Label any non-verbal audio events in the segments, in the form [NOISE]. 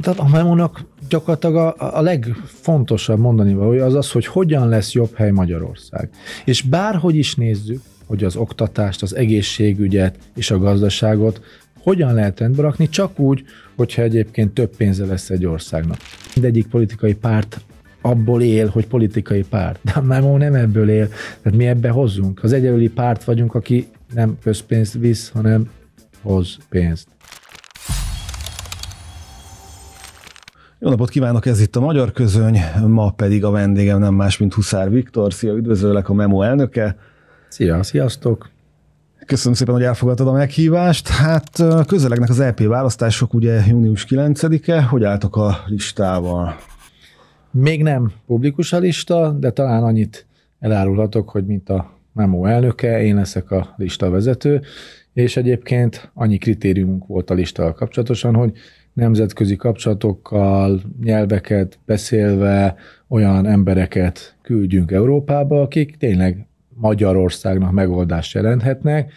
tehát a memónak gyakorlatilag a, a legfontosabb mondani valója az az, hogy hogyan lesz jobb hely Magyarország. És bárhogy is nézzük, hogy az oktatást, az egészségügyet és a gazdaságot hogyan lehet rendbe rakni, csak úgy, hogyha egyébként több pénze lesz egy országnak. Mindegyik politikai párt abból él, hogy politikai párt. De a Memo nem ebből él, tehát mi ebbe hozzunk. Az egyelőli párt vagyunk, aki nem közpénzt visz, hanem hoz pénzt. Jó napot kívánok, ez itt a Magyar Közöny, ma pedig a vendégem nem más, mint Huszár Viktor. Szia, üdvözöllek, a Memo elnöke. Szia, sziasztok. Köszönöm szépen, hogy elfogadtad a meghívást. Hát közelegnek az LP e választások, ugye június 9-e. Hogy álltok a listával? Még nem publikus a lista, de talán annyit elárulhatok, hogy mint a Memo elnöke, én leszek a lista vezető, és egyébként annyi kritériumunk volt a listával kapcsolatosan, hogy nemzetközi kapcsolatokkal, nyelveket beszélve olyan embereket küldjünk Európába, akik tényleg Magyarországnak megoldást jelenthetnek.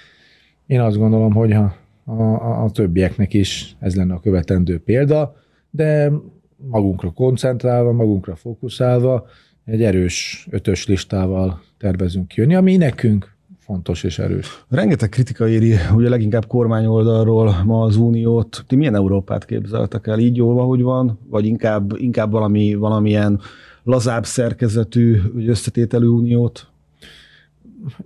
Én azt gondolom, hogy a, a, a többieknek is ez lenne a követendő példa, de magunkra koncentrálva, magunkra fókuszálva, egy erős ötös listával tervezünk jönni, ami nekünk fontos és erős. Rengeteg kritika éri, ugye leginkább kormány oldalról ma az Uniót. Ti milyen Európát képzeltek el? Így jól, ahogy van? Vagy inkább, inkább valami, valamilyen lazább szerkezetű, vagy összetételű uniót?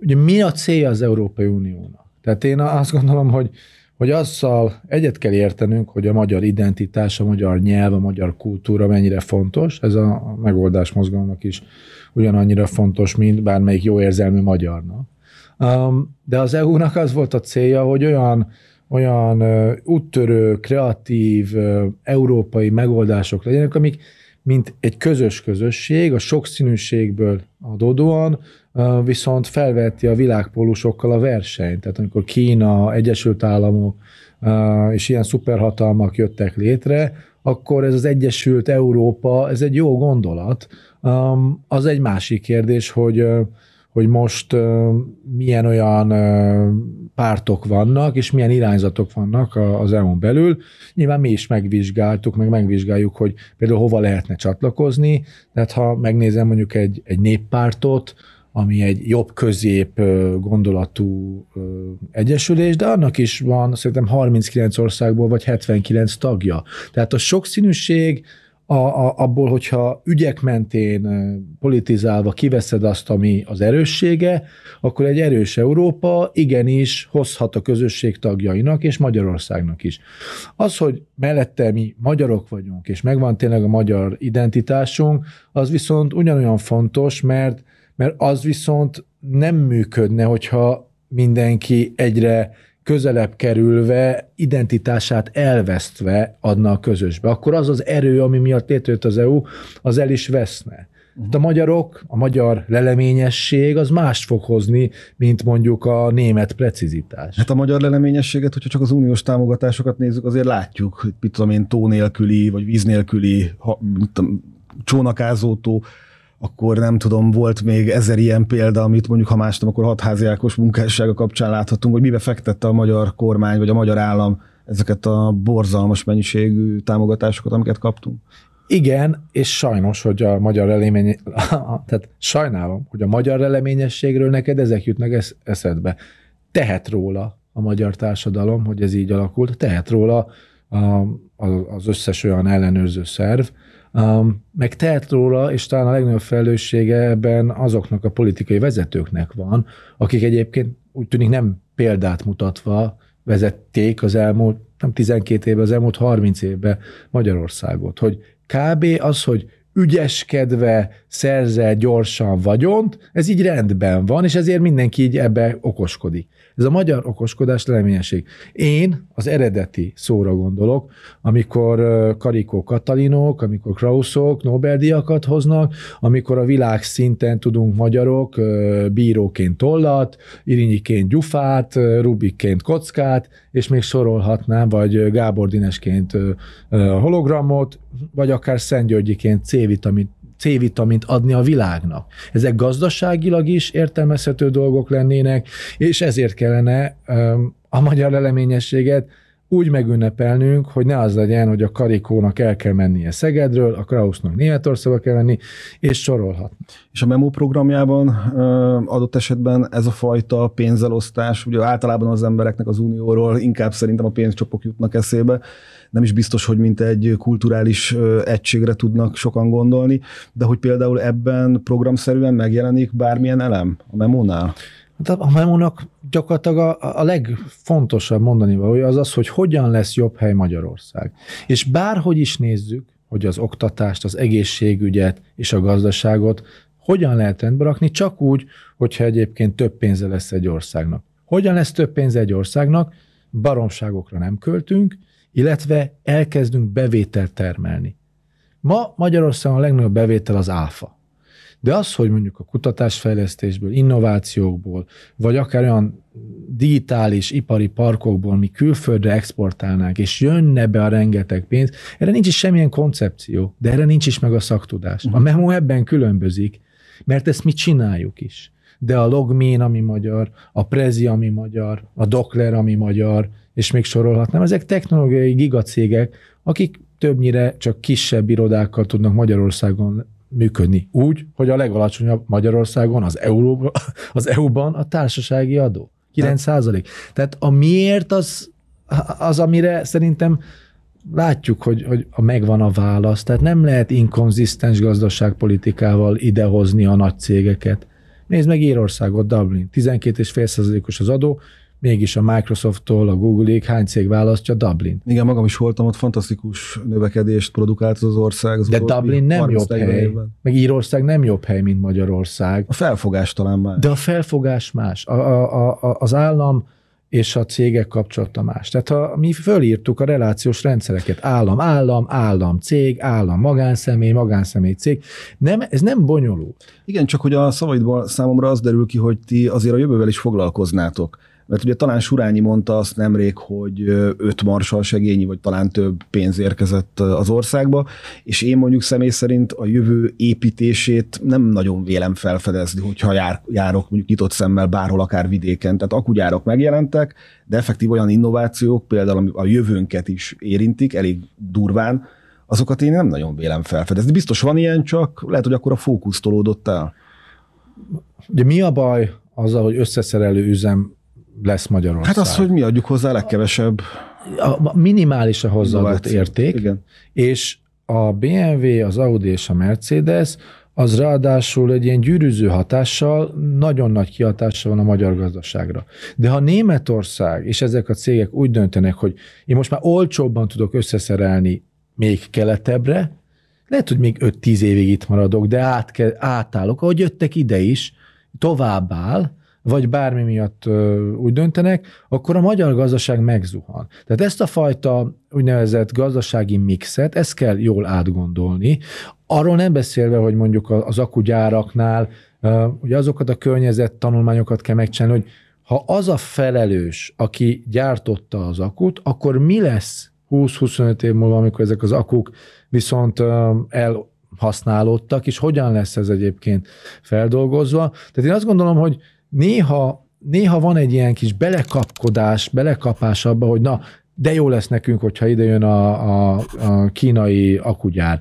Ugye mi a célja az Európai Uniónak? Tehát én azt gondolom, hogy, hogy azzal egyet kell értenünk, hogy a magyar identitás, a magyar nyelv, a magyar kultúra mennyire fontos, ez a megoldás mozgalomnak is ugyanannyira fontos, mint bármelyik jó érzelmű magyarnak. De az EU-nak az volt a célja, hogy olyan, olyan úttörő, kreatív, európai megoldások legyenek, amik mint egy közös közösség, a sokszínűségből adódóan, viszont felveti a világpólusokkal a versenyt. Tehát amikor Kína, Egyesült Államok és ilyen szuperhatalmak jöttek létre, akkor ez az Egyesült Európa, ez egy jó gondolat. Az egy másik kérdés, hogy hogy most milyen olyan pártok vannak, és milyen irányzatok vannak az EU-n belül. Nyilván mi is megvizsgáltuk, meg megvizsgáljuk, hogy például hova lehetne csatlakozni, tehát ha megnézem mondjuk egy, egy néppártot, ami egy jobb-közép gondolatú egyesülés, de annak is van szerintem 39 országból vagy 79 tagja. Tehát a sokszínűség, a, a, abból, hogyha ügyek mentén politizálva kiveszed azt, ami az erőssége, akkor egy erős Európa igenis hozhat a közösség tagjainak és Magyarországnak is. Az, hogy mellette mi magyarok vagyunk, és megvan tényleg a magyar identitásunk, az viszont ugyanolyan fontos, mert, mert az viszont nem működne, hogyha mindenki egyre közelebb kerülve, identitását elvesztve adna a közösbe, akkor az az erő, ami miatt létrejött az EU, az el is veszne. Uh-huh. A magyarok, a magyar leleményesség az mást fog hozni, mint mondjuk a német precizitás. Hát a magyar leleményességet, hogyha csak az uniós támogatásokat nézzük, azért látjuk, hogy mit tudom én, tó nélküli, vagy víz nélküli, ha, mit tudom, csónakázótó, akkor nem tudom, volt még ezer ilyen példa, amit mondjuk, ha más nem, akkor hatházi Ákos munkássága kapcsán láthatunk, hogy mibe fektette a magyar kormány, vagy a magyar állam ezeket a borzalmas mennyiségű támogatásokat, amiket kaptunk. Igen, és sajnos, hogy a magyar elemény, [LAUGHS] tehát sajnálom, hogy a magyar eleményességről neked ezek jutnak esz, eszedbe. Tehet róla a magyar társadalom, hogy ez így alakult, tehet róla a, a, az összes olyan ellenőrző szerv, Um, meg tehet róla, és talán a legnagyobb felelőssége ebben azoknak a politikai vezetőknek van, akik egyébként úgy tűnik nem példát mutatva vezették az elmúlt, nem 12 évben, az elmúlt 30 évben Magyarországot, hogy kb. az, hogy ügyeskedve szerzel gyorsan vagyont, ez így rendben van, és ezért mindenki így ebbe okoskodik. Ez a magyar okoskodás reménység. Én az eredeti szóra gondolok, amikor Karikó Katalinok, amikor Krauszok Nobel-díjakat hoznak, amikor a világ szinten tudunk magyarok bíróként tollat, irinyiként gyufát, Rubikként kockát, és még sorolhatnám, vagy Gábor Dinesként hologramot, vagy akár Györgyiként C-vitamin C-vitamint adni a világnak. Ezek gazdaságilag is értelmezhető dolgok lennének, és ezért kellene a magyar eleményességet úgy megünnepelnünk, hogy ne az legyen, hogy a Karikónak el kell mennie Szegedről, a Krausznak Németországba kell menni, és sorolhat. És a memo programjában adott esetben ez a fajta pénzelosztás, ugye általában az embereknek az unióról inkább szerintem a pénzcsopok jutnak eszébe, nem is biztos, hogy mint egy kulturális egységre tudnak sokan gondolni, de hogy például ebben programszerűen megjelenik bármilyen elem a memónál? Hát a memónak gyakorlatilag a, a legfontosabb mondani valója az az, hogy hogyan lesz jobb hely Magyarország. És bárhogy is nézzük, hogy az oktatást, az egészségügyet és a gazdaságot hogyan lehet rendbe rakni, csak úgy, hogyha egyébként több pénze lesz egy országnak. Hogyan lesz több pénze egy országnak? Baromságokra nem költünk, illetve elkezdünk bevételt termelni. Ma Magyarországon a legnagyobb bevétel az áfa. De az, hogy mondjuk a kutatásfejlesztésből, innovációkból, vagy akár olyan digitális ipari parkokból mi külföldre exportálnánk, és jönne be a rengeteg pénz, erre nincs is semmilyen koncepció, de erre nincs is meg a szaktudás. Uh-huh. A mhm. memo ebben különbözik, mert ezt mi csináljuk is. De a Logmin, ami magyar, a Prezi, ami magyar, a dokler, ami magyar, és még sorolhatnám, ezek technológiai gigacégek, akik többnyire csak kisebb irodákkal tudnak Magyarországon működni úgy, hogy a legalacsonyabb Magyarországon, az, Euró, [LAUGHS] az EU-ban a társasági adó. 9 hát- százalék. Tehát a miért az, az, amire szerintem látjuk, hogy, hogy a megvan a válasz. Tehát nem lehet inkonzisztens gazdaságpolitikával idehozni a nagy cégeket. Nézd meg Írországot, Dublin, 125 százalékos az adó, mégis a Microsofttól, a Google-ig hány cég választja Dublin. Igen, magam is voltam ott, fantasztikus növekedést produkált az ország. Az De Dublin nem jobb hely, évben. meg Írország nem jobb hely, mint Magyarország. A felfogás talán más. De a felfogás más. A, a, a, az állam és a cégek kapcsolata más. Tehát ha mi fölírtuk a relációs rendszereket, állam, állam, állam, cég, állam, magánszemély, magánszemély, cég, nem, ez nem bonyolult. Igen, csak hogy a szavaidból számomra az derül ki, hogy ti azért a jövővel is foglalkoznátok. Mert ugye talán Surányi mondta azt nemrég, hogy öt marsal segényi, vagy talán több pénz érkezett az országba, és én mondjuk személy szerint a jövő építését nem nagyon vélem felfedezni, hogyha jár, járok mondjuk nyitott szemmel bárhol, akár vidéken. Tehát akugyárok megjelentek, de effektív olyan innovációk, például a jövőnket is érintik elég durván, azokat én nem nagyon vélem felfedezni. Biztos van ilyen, csak lehet, hogy akkor a fókusz tolódott el. Ugye mi a baj azzal, hogy összeszerelő üzem lesz Magyarország. Hát az, hogy mi adjuk hozzá a legkevesebb. A minimális a hozzáadott érték, Igen. és a BMW, az Audi és a Mercedes az ráadásul egy ilyen gyűrűző hatással, nagyon nagy kihatása van a magyar gazdaságra. De ha Németország és ezek a cégek úgy döntenek, hogy én most már olcsóbban tudok összeszerelni még keletebbre, lehet, hogy még 5-10 évig itt maradok, de átke, átállok, ahogy jöttek ide is, továbbáll vagy bármi miatt úgy döntenek, akkor a magyar gazdaság megzuhan. Tehát ezt a fajta úgynevezett gazdasági mixet, ezt kell jól átgondolni. Arról nem beszélve, hogy mondjuk az akugyáraknál ugye azokat a tanulmányokat kell megcsinálni, hogy ha az a felelős, aki gyártotta az akut, akkor mi lesz 20-25 év múlva, amikor ezek az akuk viszont elhasználódtak, és hogyan lesz ez egyébként feldolgozva. Tehát én azt gondolom, hogy néha, néha van egy ilyen kis belekapkodás, belekapás abba, hogy na, de jó lesz nekünk, hogyha ide jön a, a, a kínai akugyár.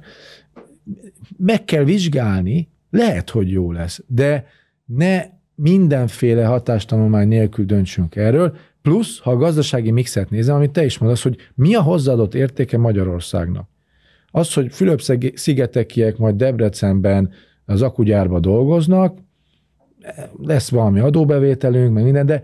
Meg kell vizsgálni, lehet, hogy jó lesz, de ne mindenféle hatástanulmány nélkül döntsünk erről, plusz, ha a gazdasági mixet nézem, amit te is mondasz, hogy mi a hozzáadott értéke Magyarországnak. Az, hogy Fülöp-szigetekiek majd Debrecenben az akugyárba dolgoznak, lesz valami adóbevételünk, meg minden, de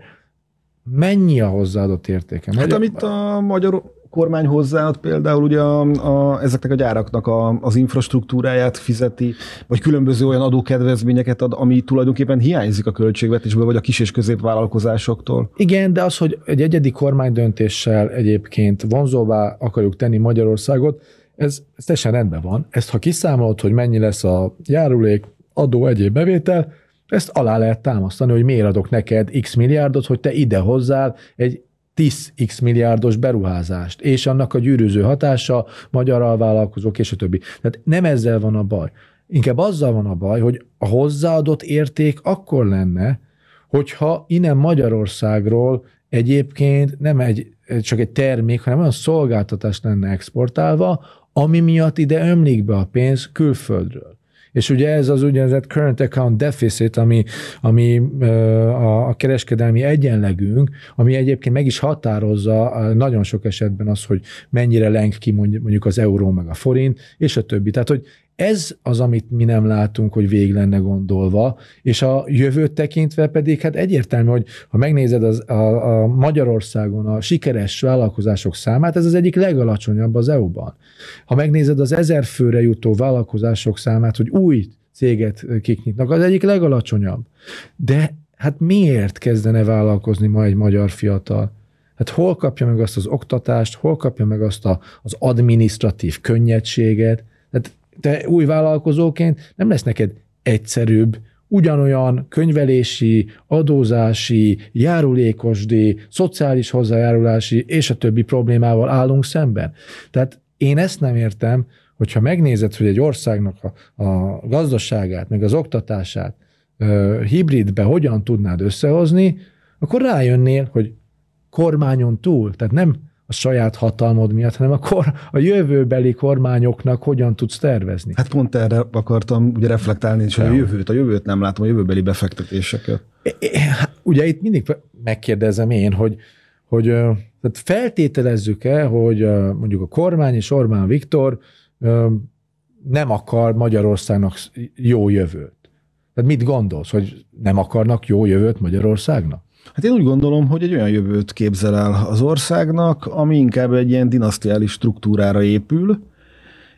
mennyi a hozzáadott értéke? Hát amit a magyar kormány hozzáad például ugye a, a, ezeknek a gyáraknak a, az infrastruktúráját fizeti, vagy különböző olyan adókedvezményeket ad, ami tulajdonképpen hiányzik a költségvetésből, vagy a kis és középvállalkozásoktól. Igen, de az, hogy egy egyedi kormány döntéssel egyébként vonzóvá akarjuk tenni Magyarországot, ez, ez teljesen rendben van. Ezt ha kiszámolod, hogy mennyi lesz a járulék, adó, egyéb bevétel, ezt alá lehet támasztani, hogy miért adok neked x milliárdot, hogy te ide hozzál egy 10x milliárdos beruházást, és annak a gyűrűző hatása magyar alvállalkozók és a többi. Tehát nem ezzel van a baj. Inkább azzal van a baj, hogy a hozzáadott érték akkor lenne, hogyha innen Magyarországról egyébként nem egy, csak egy termék, hanem olyan szolgáltatás lenne exportálva, ami miatt ide ömlik be a pénz külföldről. És ugye ez az úgynevezett current account deficit, ami, ami a, a kereskedelmi egyenlegünk, ami egyébként meg is határozza nagyon sok esetben az, hogy mennyire lenk ki mondjuk az euró meg a forint, és a többi. Tehát, hogy ez az, amit mi nem látunk, hogy végig lenne gondolva, és a jövőt tekintve pedig, hát egyértelmű, hogy ha megnézed az, a, a Magyarországon a sikeres vállalkozások számát, ez az egyik legalacsonyabb az EU-ban. Ha megnézed az ezer főre jutó vállalkozások számát, hogy új céget kiknyitnak, az egyik legalacsonyabb. De hát miért kezdene vállalkozni ma egy magyar fiatal? Hát hol kapja meg azt az oktatást, hol kapja meg azt a, az administratív könnyedséget? Tehát te új vállalkozóként nem lesz neked egyszerűbb ugyanolyan könyvelési, adózási, járulékosdi, szociális hozzájárulási és a többi problémával állunk szemben. Tehát én ezt nem értem, hogyha megnézed, hogy egy országnak a, a gazdaságát, meg az oktatását ö, hibridbe hogyan tudnád összehozni, akkor rájönnél, hogy kormányon túl, tehát nem a saját hatalmod miatt, hanem akkor a jövőbeli kormányoknak hogyan tudsz tervezni. Hát pont erre akartam ugye reflektálni, és a jövőt, a jövőt nem látom, a jövőbeli befektetéseket. Ugye itt mindig megkérdezem én, hogy, hogy tehát feltételezzük-e, hogy mondjuk a kormány és Orbán Viktor nem akar Magyarországnak jó jövőt? Tehát mit gondolsz, hogy nem akarnak jó jövőt Magyarországnak? Hát én úgy gondolom, hogy egy olyan jövőt képzel el az országnak, ami inkább egy ilyen dinasztiális struktúrára épül,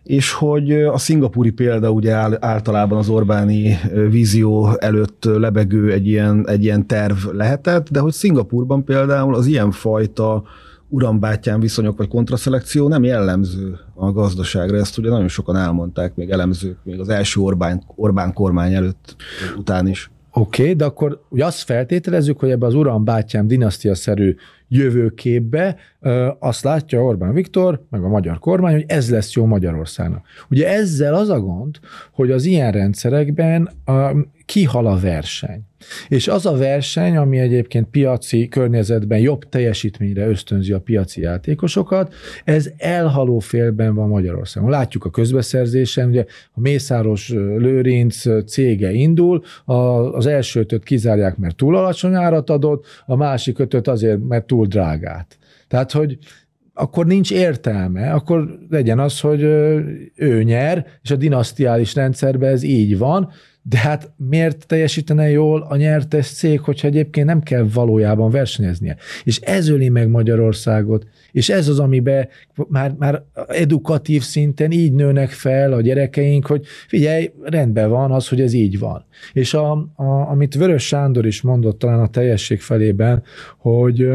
és hogy a szingapúri példa ugye általában az Orbáni vízió előtt lebegő egy ilyen, egy ilyen terv lehetett, de hogy Szingapurban például az ilyenfajta urambátyán viszonyok vagy kontraszelekció nem jellemző a gazdaságra. Ezt ugye nagyon sokan elmondták, még elemzők, még az első Orbán, Orbán kormány előtt, után is. Oké, okay, de akkor ugye azt feltételezzük, hogy ebbe az uram bátyám dinasztiaszerű jövőképbe ö, azt látja Orbán Viktor, meg a magyar kormány, hogy ez lesz jó Magyarországnak. Ugye ezzel az a gond, hogy az ilyen rendszerekben ö, kihal a verseny. És az a verseny, ami egyébként piaci környezetben jobb teljesítményre ösztönzi a piaci játékosokat, ez elhaló félben van Magyarországon. Látjuk a közbeszerzésen, ugye a Mészáros Lőrinc cége indul, az első ötöt kizárják, mert túl alacsony árat adott, a másik ötöt azért, mert túl drágát. Tehát, hogy akkor nincs értelme, akkor legyen az, hogy ő nyer, és a dinasztiális rendszerben ez így van, de hát miért teljesítene jól a nyertes cég, hogyha egyébként nem kell valójában versenyeznie? És ez öli meg Magyarországot, és ez az, amiben már, már edukatív szinten így nőnek fel a gyerekeink, hogy figyelj, rendben van az, hogy ez így van. És a, a, amit Vörös Sándor is mondott talán a teljesség felében, hogy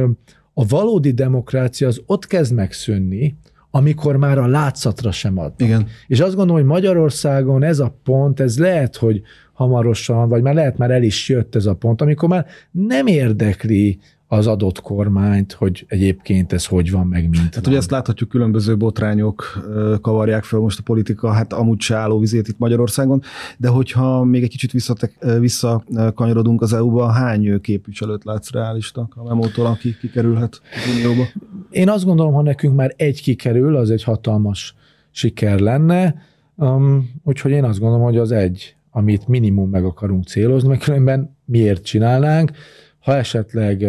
a valódi demokrácia az ott kezd megszűnni, amikor már a látszatra sem ad. Igen. És azt gondolom, hogy Magyarországon ez a pont, ez lehet, hogy hamarosan, vagy már lehet, már el is jött ez a pont, amikor már nem érdekli az adott kormányt, hogy egyébként ez hogy van, meg mint. Tehát van. ugye ezt láthatjuk, különböző botrányok kavarják fel most a politika, hát amúgy se álló vizét itt Magyarországon, de hogyha még egy kicsit visszatek, visszakanyarodunk az EU-ba, hány képviselőt látsz reálisnak a memótól, aki kikerülhet az Unióba? Én azt gondolom, ha nekünk már egy kikerül, az egy hatalmas siker lenne, um, úgyhogy én azt gondolom, hogy az egy, amit minimum meg akarunk célozni, mert különben miért csinálnánk, ha esetleg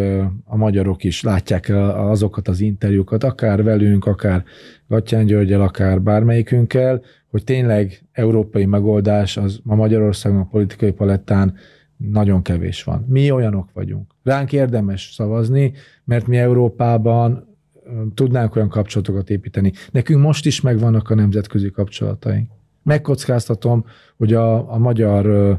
a magyarok is látják el azokat az interjúkat, akár velünk, akár Gatján Györgyel, akár bármelyikünkkel, hogy tényleg európai megoldás az a Magyarországon a politikai palettán nagyon kevés van. Mi olyanok vagyunk. Ránk érdemes szavazni, mert mi Európában tudnánk olyan kapcsolatokat építeni. Nekünk most is megvannak a nemzetközi kapcsolataink. Megkockáztatom, hogy a, a magyar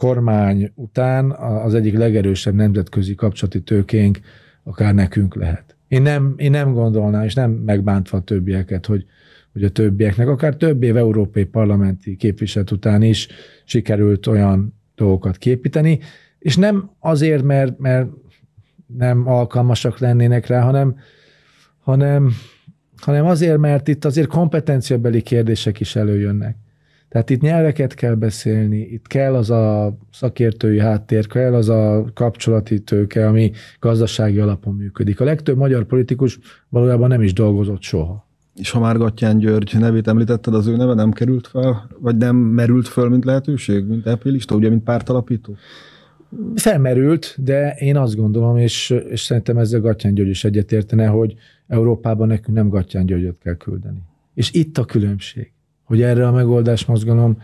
kormány után az egyik legerősebb nemzetközi kapcsolati tőkénk akár nekünk lehet. Én nem, én nem gondolnám, és nem megbántva a többieket, hogy, hogy a többieknek, akár több év európai parlamenti képviselet után is sikerült olyan dolgokat képíteni, és nem azért, mert, mert nem alkalmasak lennének rá, hanem, hanem, hanem azért, mert itt azért kompetenciabeli kérdések is előjönnek. Tehát itt nyelveket kell beszélni, itt kell az a szakértői háttér, kell az a kapcsolati tőke, ami gazdasági alapon működik. A legtöbb magyar politikus valójában nem is dolgozott soha. És ha már Gattyán György nevét említetted, az ő neve nem került fel, vagy nem merült föl, mint lehetőség, mint epilista, ugye, mint pártalapító? Felmerült, de én azt gondolom, és, és szerintem ezzel Gattyán György is egyetértene, hogy Európában nekünk nem Gattyán Györgyöt kell küldeni. És itt a különbség hogy erre a megoldás mozgalom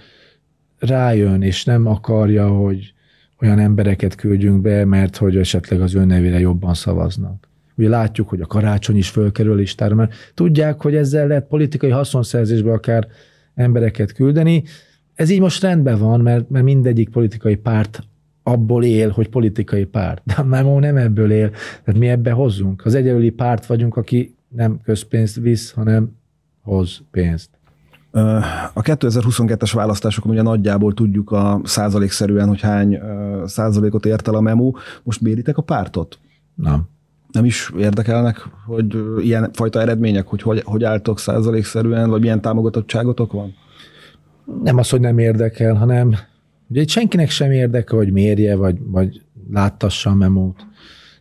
rájön, és nem akarja, hogy olyan embereket küldjünk be, mert hogy esetleg az ön nevére jobban szavaznak. Ugye látjuk, hogy a karácsony is fölkerül a listára, mert tudják, hogy ezzel lehet politikai haszonszerzésbe akár embereket küldeni. Ez így most rendben van, mert, mert mindegyik politikai párt abból él, hogy politikai párt. De már most nem ebből él, tehát mi ebbe hozzunk. Az egyelőli párt vagyunk, aki nem közpénzt visz, hanem hoz pénzt. A 2022-es választásokon ugye nagyjából tudjuk a százalékszerűen, hogy hány százalékot ért el a memo. Most méritek a pártot? Nem. Nem is érdekelnek, hogy ilyen fajta eredmények, hogy hogy, hogy álltok százalékszerűen, vagy milyen támogatottságotok van? Nem az, hogy nem érdekel, hanem ugye itt senkinek sem érdeke, hogy mérje, vagy, vagy láttassa a memót.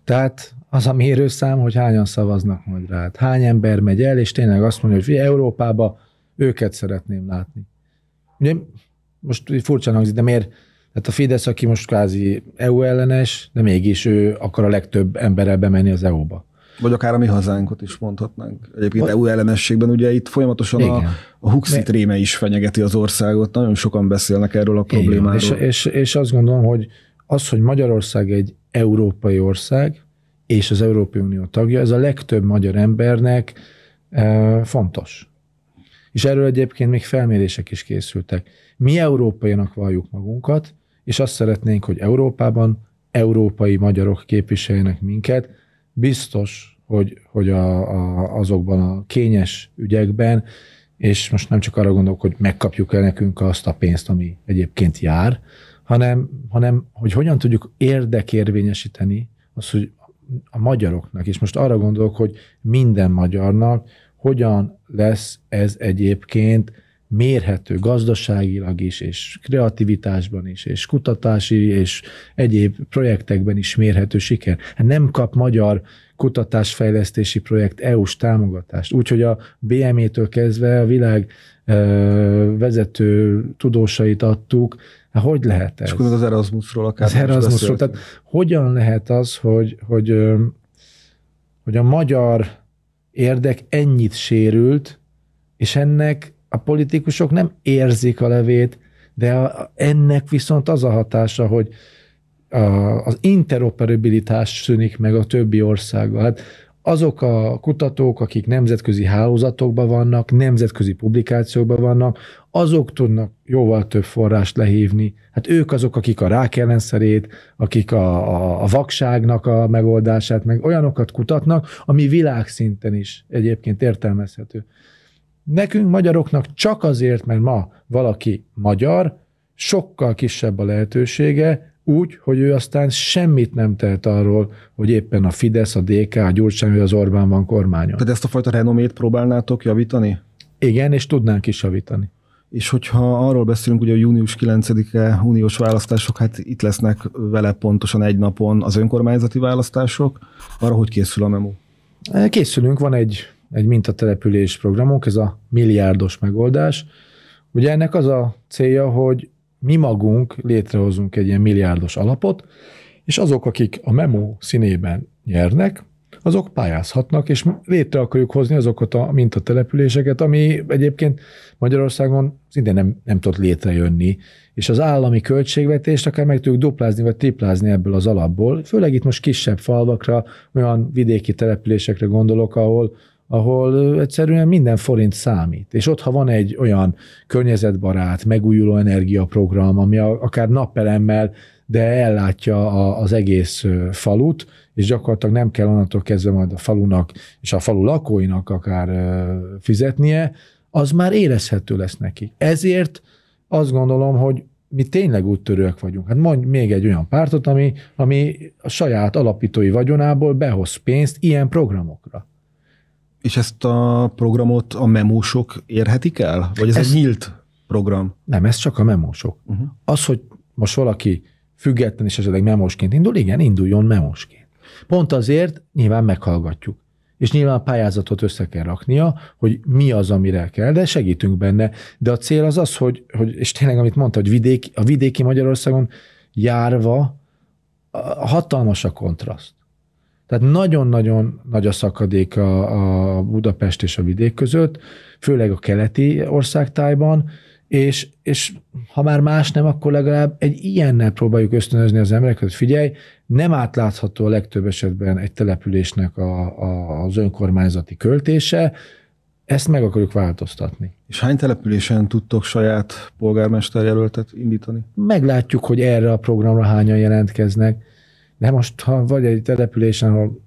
Tehát az a mérőszám, hogy hányan szavaznak majd rád. Hány ember megy el, és tényleg azt mondja, hogy Európába őket szeretném látni. Ugye most furcsán hangzik, de miért? Tehát a Fidesz, aki most kvázi EU ellenes, de mégis ő akar a legtöbb emberrel bemenni az EU-ba. Vagy akár a mi hazánkot is mondhatnánk. Egyébként a... EU ellenességben ugye itt folyamatosan Igen. a, a Huxit réme is fenyegeti az országot, nagyon sokan beszélnek erről a problémáról. És, és, és azt gondolom, hogy az, hogy Magyarország egy európai ország, és az Európai Unió tagja, ez a legtöbb magyar embernek e, fontos. És erről egyébként még felmérések is készültek. Mi európaianak valljuk magunkat, és azt szeretnénk, hogy Európában európai magyarok képviseljenek minket. Biztos, hogy, hogy a, a, azokban a kényes ügyekben, és most nem csak arra gondolok, hogy megkapjuk el nekünk azt a pénzt, ami egyébként jár, hanem, hanem hogy hogyan tudjuk érdekérvényesíteni azt, hogy a magyaroknak, és most arra gondolok, hogy minden magyarnak, hogyan lesz ez egyébként mérhető gazdaságilag is, és kreativitásban is, és kutatási és egyéb projektekben is mérhető siker. Hát nem kap magyar kutatásfejlesztési projekt EU-s támogatást. Úgyhogy a BME-től kezdve a világ vezető tudósait adtuk, hát hogy lehet ez? És akkor az Erasmusról akár. Az Erasmusról, tehát hogyan lehet az, hogy, hogy, hogy a magyar érdek ennyit sérült, és ennek a politikusok nem érzik a levét, de a, ennek viszont az a hatása, hogy a, az interoperabilitás szűnik meg a többi országgal. Hát azok a kutatók, akik nemzetközi hálózatokban vannak, nemzetközi publikációkban vannak, azok tudnak jóval több forrást lehívni. Hát ők azok, akik a rák ellenszerét, akik a, a, a vakságnak a megoldását, meg olyanokat kutatnak, ami világszinten is egyébként értelmezhető. Nekünk magyaroknak csak azért, mert ma valaki magyar, sokkal kisebb a lehetősége, úgy, hogy ő aztán semmit nem tehet arról, hogy éppen a Fidesz, a DK, a Gyurcsány vagy az Orbán van kormányon. Tehát ezt a fajta renomét próbálnátok javítani? Igen, és tudnánk is javítani. És hogyha arról beszélünk, ugye a június 9-e uniós választások, hát itt lesznek vele pontosan egy napon az önkormányzati választások, arra hogy készül a memo? E, készülünk, van egy, egy mintatelepülés programunk, ez a milliárdos megoldás. Ugye ennek az a célja, hogy mi magunk létrehozunk egy ilyen milliárdos alapot, és azok, akik a memo színében nyernek, azok pályázhatnak, és létre akarjuk hozni azokat a mintatelepüléseket, ami egyébként Magyarországon szinte nem, nem tud létrejönni, és az állami költségvetést akár meg tudjuk duplázni vagy triplázni ebből az alapból, főleg itt most kisebb falvakra, olyan vidéki településekre gondolok, ahol ahol egyszerűen minden forint számít. És ott, ha van egy olyan környezetbarát, megújuló energiaprogram, ami akár napelemmel, de ellátja a, az egész falut, és gyakorlatilag nem kell onnantól kezdve majd a falunak és a falu lakóinak akár fizetnie, az már érezhető lesz neki. Ezért azt gondolom, hogy mi tényleg úttörőek vagyunk. Hát mondj még egy olyan pártot, ami, ami a saját alapítói vagyonából behoz pénzt ilyen programokra. És ezt a programot a memósok érhetik el? Vagy ez, ez egy nyílt program? Nem, ez csak a memósok. Uh-huh. Az, hogy most valaki független és esetleg memósként indul, igen, induljon memósként. Pont azért nyilván meghallgatjuk. És nyilván a pályázatot össze kell raknia, hogy mi az, amire kell, de segítünk benne. De a cél az az, hogy, hogy és tényleg, amit mondta, hogy vidéki, a vidéki Magyarországon járva hatalmas a kontraszt. Tehát nagyon-nagyon nagy a szakadék a, a Budapest és a vidék között, főleg a keleti országtájban, és, és ha már más nem, akkor legalább egy ilyennel próbáljuk ösztönözni az embereket, hogy figyelj, nem átlátható a legtöbb esetben egy településnek a, a, az önkormányzati költése, ezt meg akarjuk változtatni. És hány településen tudtok saját polgármesterjelöltet indítani? Meglátjuk, hogy erre a programra hányan jelentkeznek. De most, ha vagy egy településen, ahol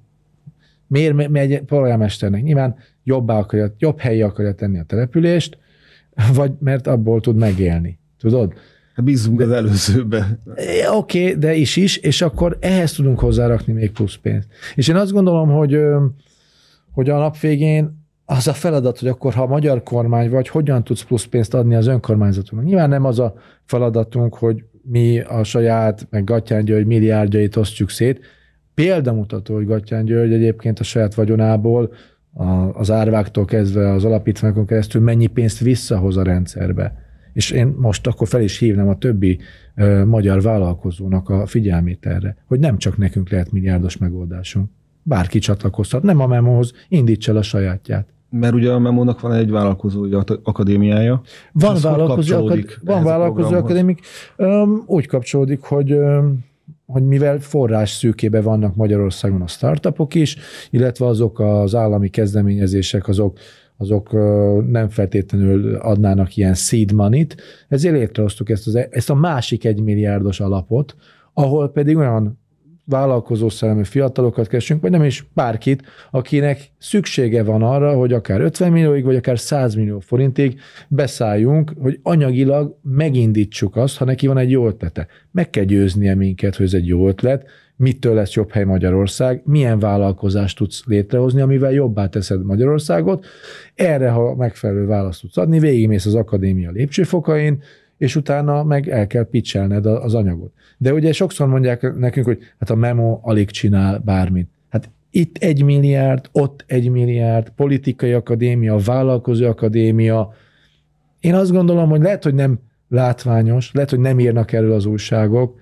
miért mi egy polgármesternek? Nyilván jobbá akarja, jobb helyi akarja tenni a települést, vagy mert abból tud megélni. Tudod? Hát bízunk de, az előzőbe. Oké, okay, de is is, és akkor ehhez tudunk hozzárakni még plusz pénzt. És én azt gondolom, hogy, hogy a nap végén az a feladat, hogy akkor, ha a magyar kormány vagy, hogyan tudsz plusz pénzt adni az önkormányzatunknak. Nyilván nem az a feladatunk, hogy mi a saját, meg Gatyán György milliárdjait osztjuk szét. Példamutató, hogy Gatyán György egyébként a saját vagyonából, a, az árváktól kezdve az alapítványokon keresztül mennyi pénzt visszahoz a rendszerbe. És én most akkor fel is hívnám a többi ö, magyar vállalkozónak a figyelmét erre, hogy nem csak nekünk lehet milliárdos megoldásunk. Bárki csatlakozhat, nem a memóhoz, indíts el a sajátját mert ugye a Memónak van egy vállalkozói akadémiája. Van Ez vállalkozó, akad, van vállalkozó akadémik. Um, úgy kapcsolódik, hogy um, hogy mivel forrás szűkébe vannak Magyarországon a startupok is, illetve azok az állami kezdeményezések, azok, azok nem feltétlenül adnának ilyen seed money-t, ezért létrehoztuk ezt, az, e- ezt a másik egymilliárdos alapot, ahol pedig olyan vállalkozó szellemű fiatalokat keresünk, vagy nem is bárkit, akinek szüksége van arra, hogy akár 50 millióig, vagy akár 100 millió forintig beszálljunk, hogy anyagilag megindítsuk azt, ha neki van egy jó ötlete. Meg kell győznie minket, hogy ez egy jó ötlet, mitől lesz jobb hely Magyarország, milyen vállalkozást tudsz létrehozni, amivel jobbá teszed Magyarországot. Erre, ha megfelelő választ tudsz adni, végigmész az akadémia lépcsőfokain, és utána meg el kell picselned az anyagot. De ugye sokszor mondják nekünk, hogy hát a memo alig csinál bármit. Hát itt egy milliárd, ott egy milliárd, politikai akadémia, vállalkozó akadémia. Én azt gondolom, hogy lehet, hogy nem látványos, lehet, hogy nem írnak elő az újságok,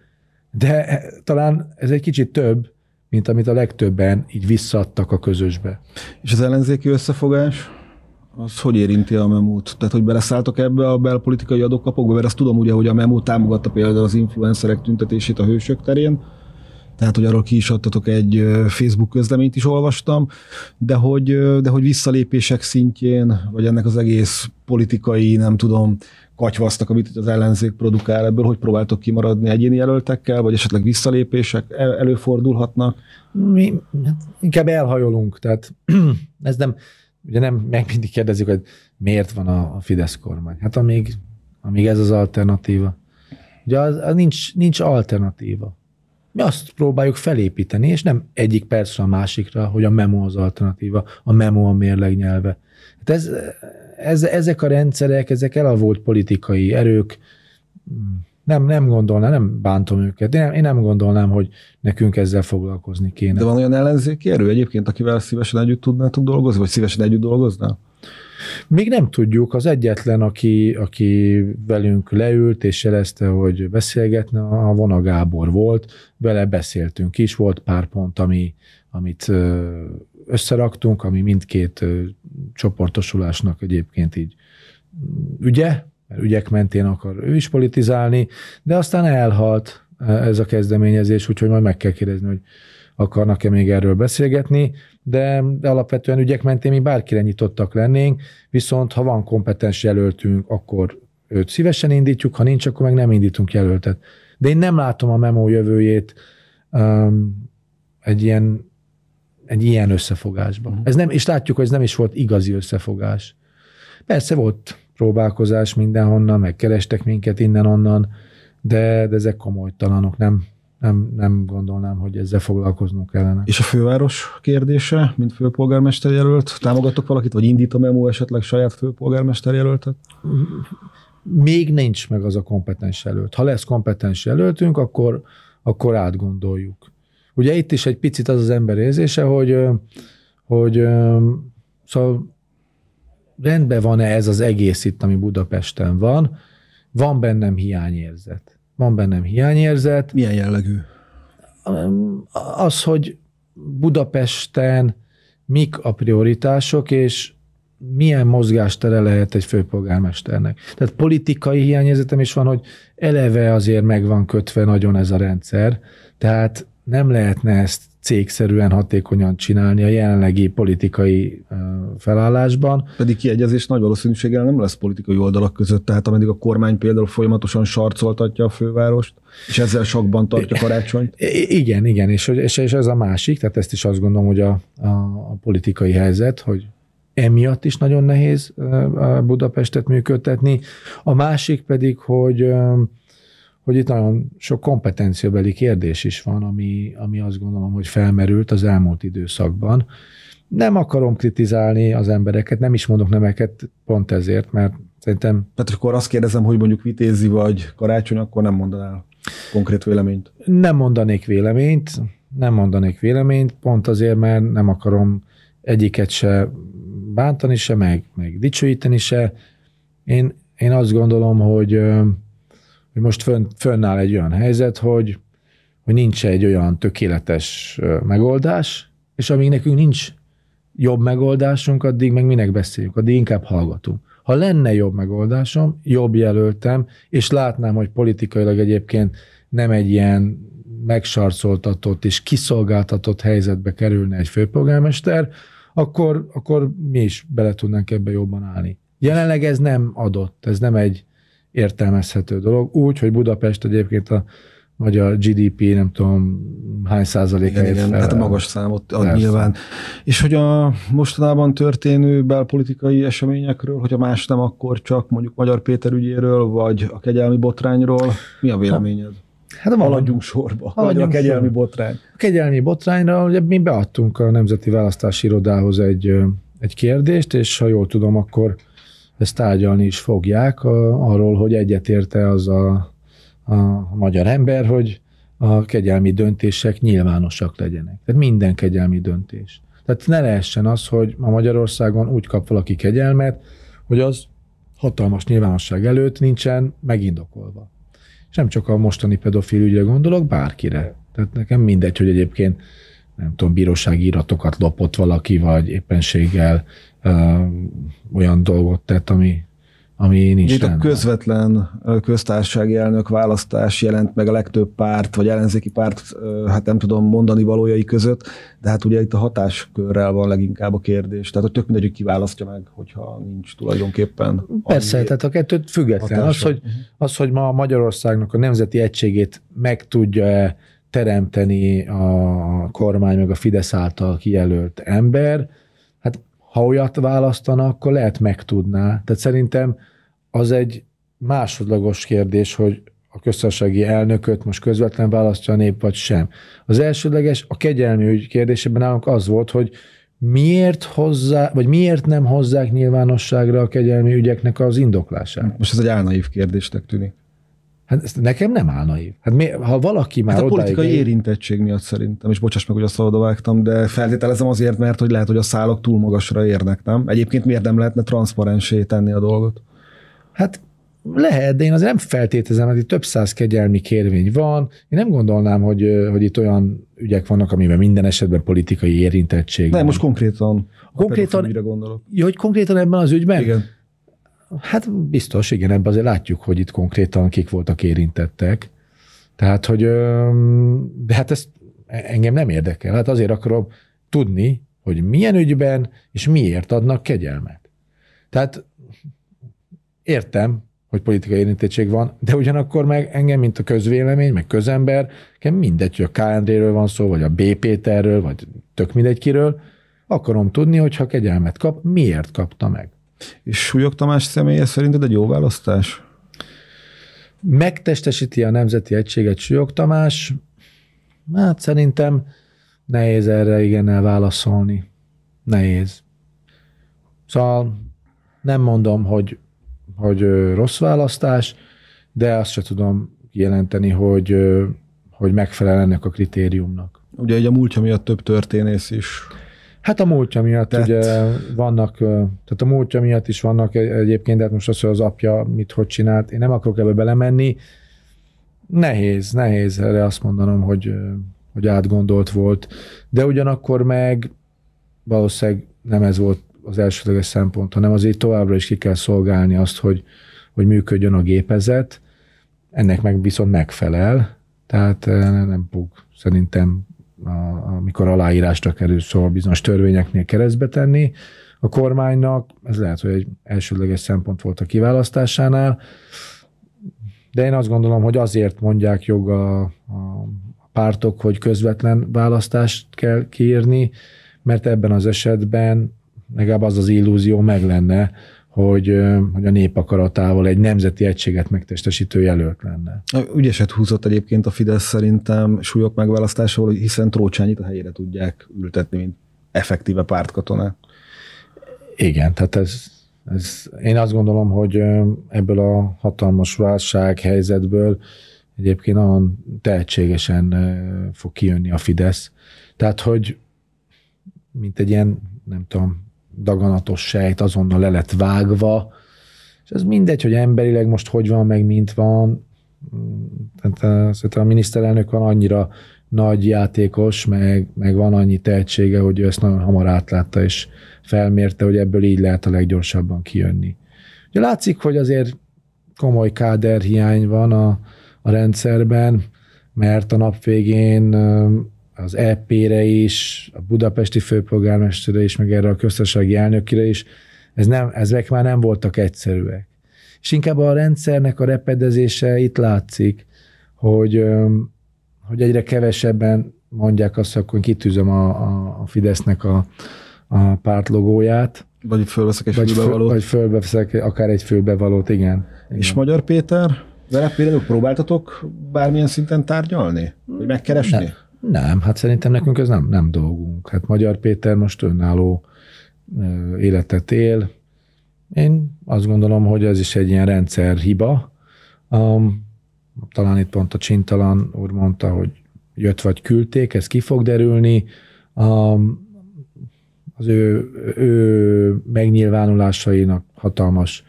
de talán ez egy kicsit több, mint amit a legtöbben így visszaadtak a közösbe. És az ellenzéki összefogás? az hogy érinti a memót? Tehát, hogy beleszálltak ebbe a belpolitikai adókapokba, mert azt tudom ugye, hogy a memó támogatta például az influencerek tüntetését a hősök terén, tehát, hogy arról ki is adtatok egy Facebook közleményt is olvastam, de hogy, de hogy visszalépések szintjén, vagy ennek az egész politikai, nem tudom, katyvasztak, amit az ellenzék produkál ebből, hogy próbáltok kimaradni egyéni jelöltekkel, vagy esetleg visszalépések előfordulhatnak? Mi hát inkább elhajolunk, tehát [CLEARS THROAT] ez nem, ugye nem, meg mindig kérdezik, hogy miért van a, a Fidesz kormány. Hát amíg, amíg ez az alternatíva. Ugye az, az nincs, nincs alternatíva. Mi azt próbáljuk felépíteni, és nem egyik percre a másikra, hogy a memo az alternatíva, a memo a mérleg nyelve. Hát ez, ez, ezek a rendszerek, ezek elavult politikai erők, nem, nem gondolnám, nem bántom őket, Nem én nem gondolnám, hogy nekünk ezzel foglalkozni kéne. De van olyan ellenzéki erő egyébként, akivel szívesen együtt tudnátok dolgozni, vagy szívesen együtt dolgoznál? Még nem tudjuk, az egyetlen, aki, aki velünk leült és jelezte, hogy beszélgetne, a Vona Gábor volt, vele beszéltünk is, volt pár pont, ami, amit összeraktunk, ami mindkét csoportosulásnak egyébként így ügye, mert ügyek mentén akar ő is politizálni, de aztán elhalt e, ez a kezdeményezés, úgyhogy majd meg kell kérdezni, hogy akarnak-e még erről beszélgetni, de alapvetően ügyek mentén mi bárkire nyitottak lennénk, viszont ha van kompetens jelöltünk, akkor őt szívesen indítjuk, ha nincs, akkor meg nem indítunk jelöltet. De én nem látom a memó jövőjét um, egy ilyen egy ilyen összefogásban. Uh-huh. Ez nem, és látjuk, hogy ez nem is volt igazi összefogás. Persze volt próbálkozás mindenhonnan, meg kerestek minket innen-onnan, de, de ezek komolytalanok, nem, nem, nem gondolnám, hogy ezzel foglalkoznunk kellene. És a főváros kérdése, mint főpolgármester jelölt, támogatok valakit, vagy indít a memo esetleg saját főpolgármester jelöltet? Még nincs meg az a kompetens jelölt. Ha lesz kompetens jelöltünk, akkor, akkor átgondoljuk. Ugye itt is egy picit az az ember érzése, hogy, hogy szóval rendben van-e ez az egész itt, ami Budapesten van, van bennem hiányérzet. Van bennem hiányérzet. Milyen jellegű? Az, hogy Budapesten mik a prioritások, és milyen mozgástere lehet egy főpolgármesternek. Tehát politikai hiányérzetem is van, hogy eleve azért meg van kötve nagyon ez a rendszer, tehát nem lehetne ezt cégszerűen hatékonyan csinálni a jelenlegi politikai felállásban. Pedig kiegyezés nagy valószínűséggel nem lesz politikai oldalak között, tehát ameddig a kormány például folyamatosan sarcoltatja a fővárost, és ezzel sokban tartja karácsonyt. igen, igen, és, és, és ez a másik, tehát ezt is azt gondolom, hogy a, a, a politikai helyzet, hogy emiatt is nagyon nehéz Budapestet működtetni. A másik pedig, hogy hogy itt nagyon sok kompetenciabeli kérdés is van, ami, ami azt gondolom, hogy felmerült az elmúlt időszakban, nem akarom kritizálni az embereket, nem is mondok nemeket pont ezért, mert szerintem... Tehát akkor azt kérdezem, hogy mondjuk Vitézi vagy Karácsony, akkor nem mondanál konkrét véleményt? Nem mondanék véleményt, nem mondanék véleményt, pont azért, mert nem akarom egyiket se bántani se, meg, meg dicsőíteni se. Én, én azt gondolom, hogy, hogy most fönn, fönnáll egy olyan helyzet, hogy, hogy nincs egy olyan tökéletes megoldás, és amíg nekünk nincs jobb megoldásunk, addig meg minek beszéljünk, addig inkább hallgatunk. Ha lenne jobb megoldásom, jobb jelöltem, és látnám, hogy politikailag egyébként nem egy ilyen megsarcoltatott és kiszolgáltatott helyzetbe kerülne egy főpolgármester, akkor, akkor mi is bele tudnánk ebbe jobban állni. Jelenleg ez nem adott, ez nem egy értelmezhető dolog. Úgy, hogy Budapest egyébként a vagy a GDP nem tudom hány százalék igen, igen. Hát a magas számot ad Persze. nyilván. És hogy a mostanában történő belpolitikai eseményekről, hogy a más nem, akkor csak mondjuk Magyar Péter ügyéről, vagy a kegyelmi botrányról, mi a véleményed? Hát a haladjunk sorba, haladjunk a kegyelmi sorba. botrány. A kegyelmi botrányra ugye mi beadtunk a Nemzeti Választási Irodához egy, egy kérdést, és ha jól tudom, akkor ezt tárgyalni is fogják a, arról, hogy egyetérte az a a magyar ember, hogy a kegyelmi döntések nyilvánosak legyenek. Tehát minden kegyelmi döntés. Tehát ne lehessen az, hogy a Magyarországon úgy kap valaki kegyelmet, hogy az hatalmas nyilvánosság előtt nincsen megindokolva. És nem csak a mostani pedofil ügyre gondolok, bárkire. Tehát nekem mindegy, hogy egyébként nem tudom, bírósági iratokat lopott valaki, vagy éppenséggel ö, olyan dolgot tett, ami ami nincs Itt rendben. a közvetlen köztársasági elnök választás jelent meg a legtöbb párt, vagy ellenzéki párt, hát nem tudom mondani valójai között, de hát ugye itt a hatáskörrel van leginkább a kérdés. Tehát, a tök mindegy, hogy kiválasztja meg, hogyha nincs tulajdonképpen. Persze, tehát a kettőt független. Az hogy, az, hogy ma Magyarországnak a nemzeti egységét meg tudja teremteni a kormány, meg a Fidesz által kijelölt ember, ha olyat választana, akkor lehet megtudná. Tehát szerintem az egy másodlagos kérdés, hogy a köztársasági elnököt most közvetlen választja a nép, vagy sem. Az elsődleges, a kegyelmi ügy kérdésében nálunk az volt, hogy miért hozzá, vagy miért nem hozzák nyilvánosságra a kegyelmi ügyeknek az indoklását? Most ez egy álnaív kérdésnek tűnik. Hát ezt nekem nem áll naív. Hát mi, ha valaki már hát a politikai érintettség miatt szerintem, és bocsáss meg, hogy a szabadba vágtam, de feltételezem azért, mert hogy lehet, hogy a szálok túl magasra érnek, nem? Egyébként miért nem lehetne transzparensé tenni a dolgot? Hát lehet, de én azért nem feltételezem, hogy itt több száz kegyelmi kérvény van. Én nem gondolnám, hogy, hogy itt olyan ügyek vannak, amiben minden esetben politikai érintettség Nem, van. most konkrétan. Konkrétan, gondolok. Ja, hogy konkrétan ebben az ügyben? Igen. Hát biztos, igen, ebben azért látjuk, hogy itt konkrétan kik voltak érintettek. Tehát, hogy de hát ez engem nem érdekel. Hát azért akarom tudni, hogy milyen ügyben és miért adnak kegyelmet. Tehát értem, hogy politikai érintettség van, de ugyanakkor meg engem, mint a közvélemény, meg közember, mindegy, hogy a KND-ről van szó, vagy a BP-terről, vagy tök mindegy kiről, akarom tudni, hogy ha kegyelmet kap, miért kapta meg. És Súlyog Tamás személye szerinted egy jó választás? Megtestesíti a Nemzeti Egységet Súlyog Tamás? Hát szerintem nehéz erre igennel válaszolni. Nehéz. Szóval nem mondom, hogy, hogy rossz választás, de azt se tudom jelenteni, hogy, hogy megfelel ennek a kritériumnak. Ugye egy a múltja miatt több történész is Hát a múltja miatt tehát... ugye vannak, tehát a múltja miatt is vannak egyébként, de hát most az, hogy az apja mit, hogy csinált, én nem akarok ebbe belemenni. Nehéz, nehéz erre azt mondanom, hogy, hogy átgondolt volt, de ugyanakkor meg valószínűleg nem ez volt az elsődleges szempont, hanem azért továbbra is ki kell szolgálni azt, hogy, hogy működjön a gépezet, ennek meg viszont megfelel, tehát nem fog szerintem amikor aláírásra kerül szó bizonyos törvényeknél keresztbe tenni a kormánynak. Ez lehet, hogy egy elsődleges szempont volt a kiválasztásánál, de én azt gondolom, hogy azért mondják jog a, a pártok, hogy közvetlen választást kell kiírni, mert ebben az esetben legalább az az illúzió meg lenne, hogy, hogy a nép akaratával egy nemzeti egységet megtestesítő jelölt lenne. Ügyeset húzott egyébként a Fidesz szerintem súlyok megválasztásával, hiszen Trócsányit a helyére tudják ültetni, mint effektíve pártkatona. Igen, tehát ez, ez, én azt gondolom, hogy ebből a hatalmas válság helyzetből egyébként olyan tehetségesen fog kijönni a Fidesz. Tehát, hogy mint egy ilyen, nem tudom, daganatos sejt azonnal le lett vágva, és ez mindegy, hogy emberileg most hogy van, meg mint van. Mm, eh, szerintem a miniszterelnök van annyira nagy játékos, meg, meg van annyi tehetsége, hogy ő ezt nagyon hamar átlátta, és felmérte, hogy ebből így lehet a leggyorsabban kijönni. Ugye látszik, hogy azért komoly káderhiány van a, a rendszerben, mert a nap végén eh, az EP-re is, a budapesti főpolgármesterre is, meg erre a köztársasági elnökire is, ez nem, ezek már nem voltak egyszerűek. És inkább a rendszernek a repedezése itt látszik, hogy, hogy egyre kevesebben mondják azt, hogy akkor kitűzöm a, a, a Fidesznek a, a párt logóját. Vagy fölveszek egy vagy fülbevalót. Föl, vagy fölveszek akár egy fülbevalót, igen. igen. És Magyar Péter? Vele például próbáltatok bármilyen szinten tárgyalni? Vagy megkeresni? Nem. Nem, hát szerintem nekünk ez nem, nem dolgunk. Hát Magyar Péter most önálló életet él. Én azt gondolom, hogy ez is egy ilyen rendszer hiba. Um, talán itt pont a Csintalan úr mondta, hogy jött vagy küldték, ez ki fog derülni. Um, az ő, ő megnyilvánulásainak hatalmas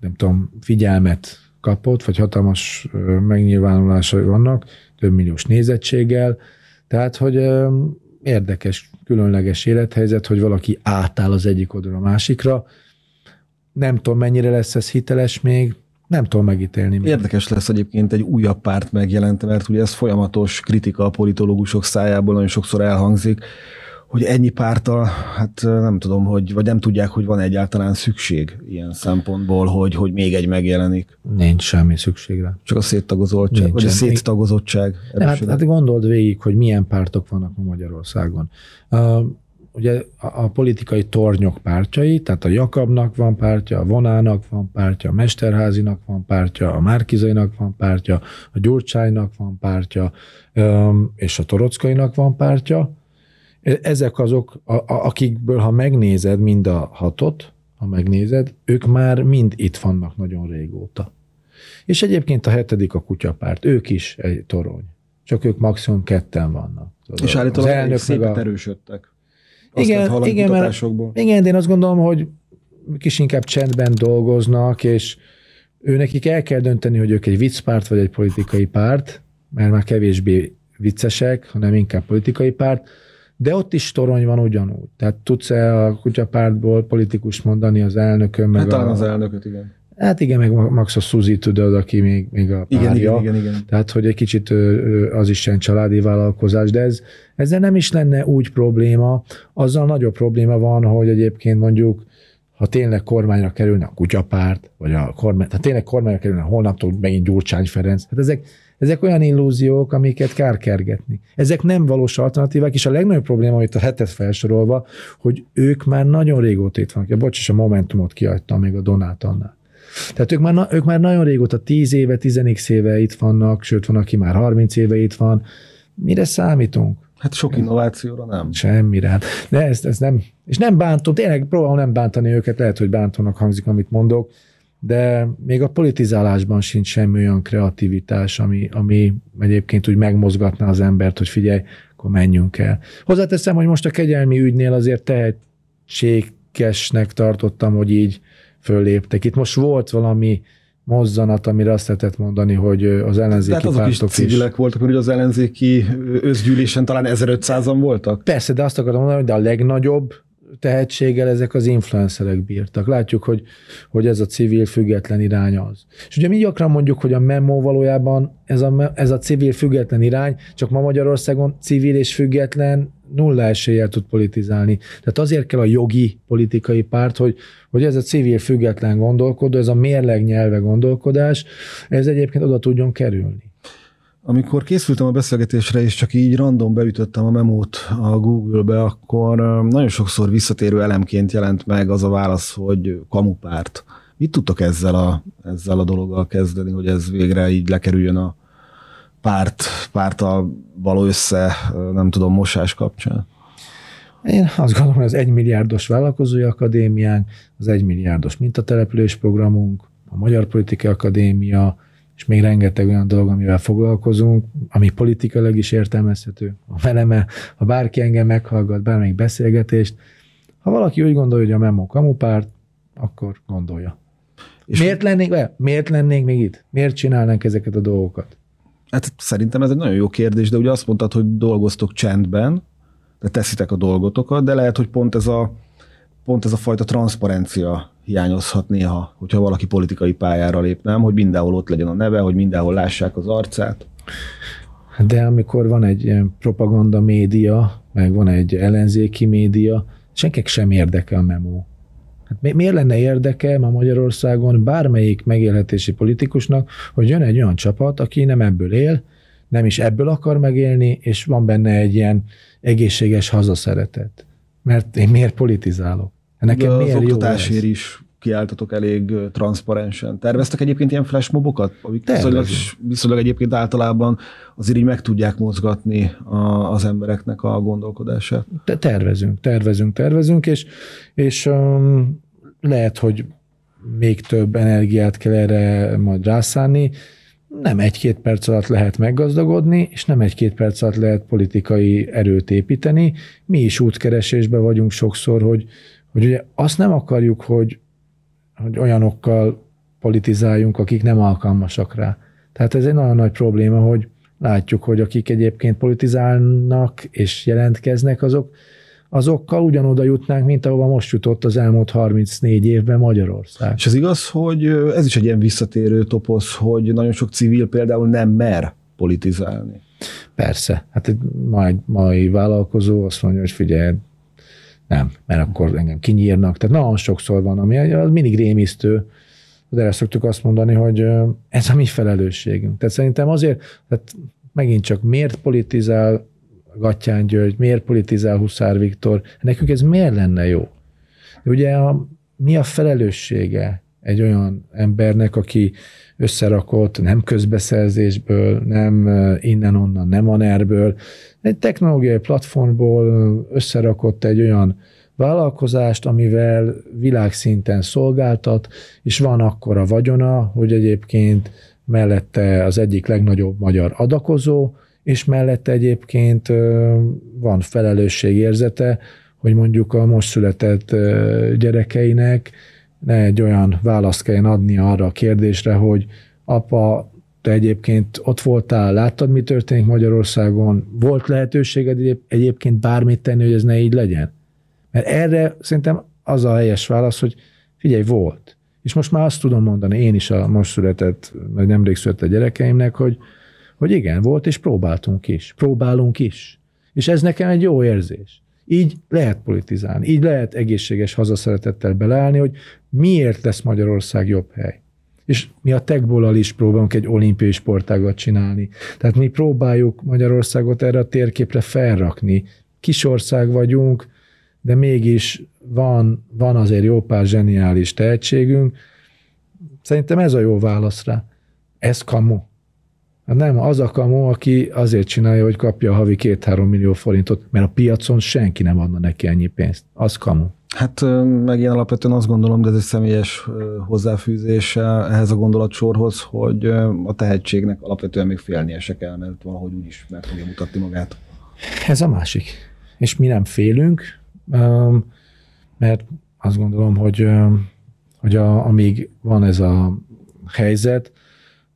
nem tudom, figyelmet kapott, vagy hatalmas megnyilvánulásai vannak, több milliós nézettséggel, tehát hogy érdekes, különleges élethelyzet, hogy valaki átáll az egyik oldalra a másikra. Nem tudom, mennyire lesz ez hiteles még, nem tudom megítélni. Érdekes lesz egyébként egy újabb párt megjelent, mert ugye ez folyamatos kritika a politológusok szájából, nagyon sokszor elhangzik, hogy ennyi pártal, hát nem tudom, hogy, vagy nem tudják, hogy van egyáltalán szükség ilyen szempontból, hogy, hogy még egy megjelenik. Nincs semmi szükségre. Csak a széttagozottság, Nincs vagy a széttagozottság. Nem, hát, hát gondold végig, hogy milyen pártok vannak a Magyarországon. Uh, ugye a, a politikai tornyok pártjai, tehát a Jakabnak van pártja, a Vonának van pártja, a Mesterházinak van pártja, a Márkizainak van pártja, a Gyurcsánynak van pártja, és a Torockainak van pártja ezek azok, a, a, akikből ha megnézed mind a hatot, ha megnézed, ők már mind itt vannak nagyon régóta. És egyébként a hetedik a kutyapárt, ők is egy torony. Csak ők maximum ketten vannak. Az és állítólag az elnök szépen a... erősödtek. Azt igen, igen, mert, igen, de én azt gondolom, hogy kis inkább csendben dolgoznak, és ő nekik el kell dönteni, hogy ők egy viccpárt vagy egy politikai párt, mert már kevésbé viccesek, hanem inkább politikai párt, de ott is torony van ugyanúgy. Tehát tudsz-e a kutyapártból politikus mondani az elnökön? Meg hát talán a... az elnököt, igen. Hát igen, meg Max a Suzy, tudod, aki még, még a párja. Igen, igen, igen, igen. Tehát, hogy egy kicsit az is ilyen családi vállalkozás, de ez, ezzel nem is lenne úgy probléma. Azzal nagyobb probléma van, hogy egyébként mondjuk ha tényleg kormányra kerülne a kutyapárt, vagy a kormány, tehát tényleg kormányra kerülne holnaptól megint Gyurcsány Ferenc, hát ezek ezek olyan illúziók, amiket kár kergetni. Ezek nem valós alternatívák, és a legnagyobb probléma, amit a hetet felsorolva, hogy ők már nagyon régóta itt vannak. Ja, bocs, és a Momentumot kiadtam még a Donát annál. Tehát ők már, ők már nagyon régóta, 10 éve, 10 éve itt vannak, sőt, van, aki már 30 éve itt van. Mire számítunk? Hát sok innovációra nem. Semmire. Hát, de ezt, ezt nem, és nem bántom, tényleg próbálom nem bántani őket, lehet, hogy bántónak hangzik, amit mondok, de még a politizálásban sincs semmi olyan kreativitás, ami, ami egyébként úgy megmozgatná az embert, hogy figyelj, akkor menjünk el. Hozzáteszem, hogy most a kegyelmi ügynél azért tehetségesnek tartottam, hogy így fölléptek. Itt most volt valami mozzanat, amire azt lehetett mondani, hogy az ellenzéki Tehát azok is civilek is. voltak, hogy az ellenzéki özgyűlésen talán 1500-an voltak? Persze, de azt akarom mondani, hogy de a legnagyobb tehetséggel ezek az influencerek bírtak. Látjuk, hogy, hogy ez a civil független irány az. És ugye mi gyakran mondjuk, hogy a memo valójában ez a, ez a civil független irány, csak ma Magyarországon civil és független nulla eséllyel tud politizálni. Tehát azért kell a jogi politikai párt, hogy, hogy ez a civil független gondolkodó, ez a mérleg nyelve gondolkodás, ez egyébként oda tudjon kerülni. Amikor készültem a beszélgetésre, és csak így random beütöttem a memót a Google-be, akkor nagyon sokszor visszatérő elemként jelent meg az a válasz, hogy kamupárt. Mit tudtok ezzel a, ezzel a dologgal kezdeni, hogy ez végre így lekerüljön a párt, pártal való össze, nem tudom, mosás kapcsán? Én azt gondolom, hogy az egymilliárdos vállalkozói akadémiánk, az egymilliárdos mintatelepülés programunk, a Magyar Politikai Akadémia, és még rengeteg olyan dolog, amivel foglalkozunk, ami politikailag is értelmezhető, a veleme, ha bárki engem meghallgat, bármelyik beszélgetést, ha valaki úgy gondolja, hogy a Memo kamupárt, akkor gondolja. És miért, lennénk, miért lennénk még itt? Miért csinálnánk ezeket a dolgokat? Hát szerintem ez egy nagyon jó kérdés, de ugye azt mondtad, hogy dolgoztok csendben, de teszitek a dolgotokat, de lehet, hogy pont ez a, pont ez a fajta transzparencia hiányozhat néha, hogyha valaki politikai pályára lép, nem, hogy mindenhol ott legyen a neve, hogy mindenhol lássák az arcát. De amikor van egy ilyen propaganda média, meg van egy ellenzéki média, senkek sem érdeke a memó. Hát mi, miért lenne érdeke ma Magyarországon bármelyik megélhetési politikusnak, hogy jön egy olyan csapat, aki nem ebből él, nem is ebből akar megélni, és van benne egy ilyen egészséges hazaszeretet. Mert én miért politizálok? Neked az miért oktatásért is kiáltatok elég transzparensen. Terveztek egyébként ilyen flashmobokat, amik viszonylag, viszonylag egyébként általában azért így meg tudják mozgatni a, az embereknek a gondolkodását? Te tervezünk, tervezünk, tervezünk, és, és um, lehet, hogy még több energiát kell erre majd rászállni. Nem egy-két perc alatt lehet meggazdagodni, és nem egy-két perc alatt lehet politikai erőt építeni. Mi is útkeresésben vagyunk sokszor, hogy hogy ugye azt nem akarjuk, hogy, hogy olyanokkal politizáljunk, akik nem alkalmasak rá. Tehát ez egy nagyon nagy probléma, hogy látjuk, hogy akik egyébként politizálnak és jelentkeznek, azok azokkal ugyanoda jutnánk, mint ahova most jutott az elmúlt 34 évben Magyarország. És az igaz, hogy ez is egy ilyen visszatérő toposz, hogy nagyon sok civil például nem mer politizálni. Persze. Hát egy mai, mai vállalkozó azt mondja, hogy figyelj, nem, mert akkor engem kinyírnak. Tehát nagyon sokszor van, ami az mindig rémisztő, de erre szoktuk azt mondani, hogy ez a mi felelősségünk. Tehát szerintem azért, tehát megint csak miért politizál Gattyán György, miért politizál Huszár Viktor, nekünk ez miért lenne jó? Ugye a, mi a felelőssége egy olyan embernek, aki összerakott, nem közbeszerzésből, nem innen-onnan, nem a anerből, egy technológiai platformból összerakott egy olyan vállalkozást, amivel világszinten szolgáltat, és van akkora vagyona, hogy egyébként mellette az egyik legnagyobb magyar adakozó, és mellette egyébként van felelősségérzete, hogy mondjuk a most született gyerekeinek ne egy olyan választ kelljen adni arra a kérdésre, hogy apa, te egyébként ott voltál, láttad, mi történik Magyarországon, volt lehetőséged egyébként bármit tenni, hogy ez ne így legyen? Mert erre szerintem az a helyes válasz, hogy figyelj, volt. És most már azt tudom mondani, én is a most született, vagy nemrég született a gyerekeimnek, hogy, hogy igen, volt, és próbáltunk is. Próbálunk is. És ez nekem egy jó érzés. Így lehet politizálni, így lehet egészséges hazaszeretettel beleállni, hogy miért lesz Magyarország jobb hely. És mi a techból is próbálunk egy olimpiai sportágat csinálni. Tehát mi próbáljuk Magyarországot erre a térképre felrakni. Kis ország vagyunk, de mégis van, van azért jó pár zseniális tehetségünk. Szerintem ez a jó válasz rá. Ez kamu. Nem, az a kamu, aki azért csinálja, hogy kapja a havi 2-3 millió forintot, mert a piacon senki nem adna neki ennyi pénzt. Az kamu. Hát meg én alapvetően azt gondolom, de ez egy személyes hozzáfűzése ehhez a gondolatsorhoz, hogy a tehetségnek alapvetően még félnie se kell, mert valahogy is meg fogja mutatni magát. Ez a másik. És mi nem félünk, mert azt gondolom, hogy, hogy a, amíg van ez a helyzet,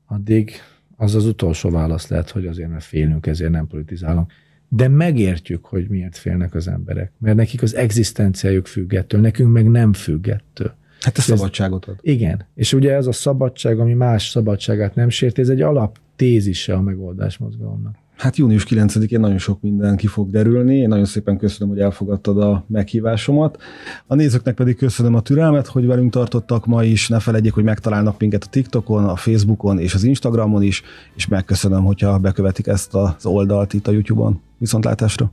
addig az az utolsó válasz lehet, hogy azért, mert félünk, ezért nem politizálunk. De megértjük, hogy miért félnek az emberek. Mert nekik az egzisztenciájuk függettől, nekünk meg nem függettől. Hát a szabadságot ad. Igen. És ugye ez a szabadság, ami más szabadságát nem sérti, ez egy alaptézise a megoldás mozgalomnak. Hát június 9-én nagyon sok minden ki fog derülni. Én nagyon szépen köszönöm, hogy elfogadtad a meghívásomat. A nézőknek pedig köszönöm a türelmet, hogy velünk tartottak ma is. Ne felejtjék, hogy megtalálnak minket a TikTokon, a Facebookon és az Instagramon is, és megköszönöm, hogyha bekövetik ezt az oldalt itt a YouTube-on. Viszontlátásra!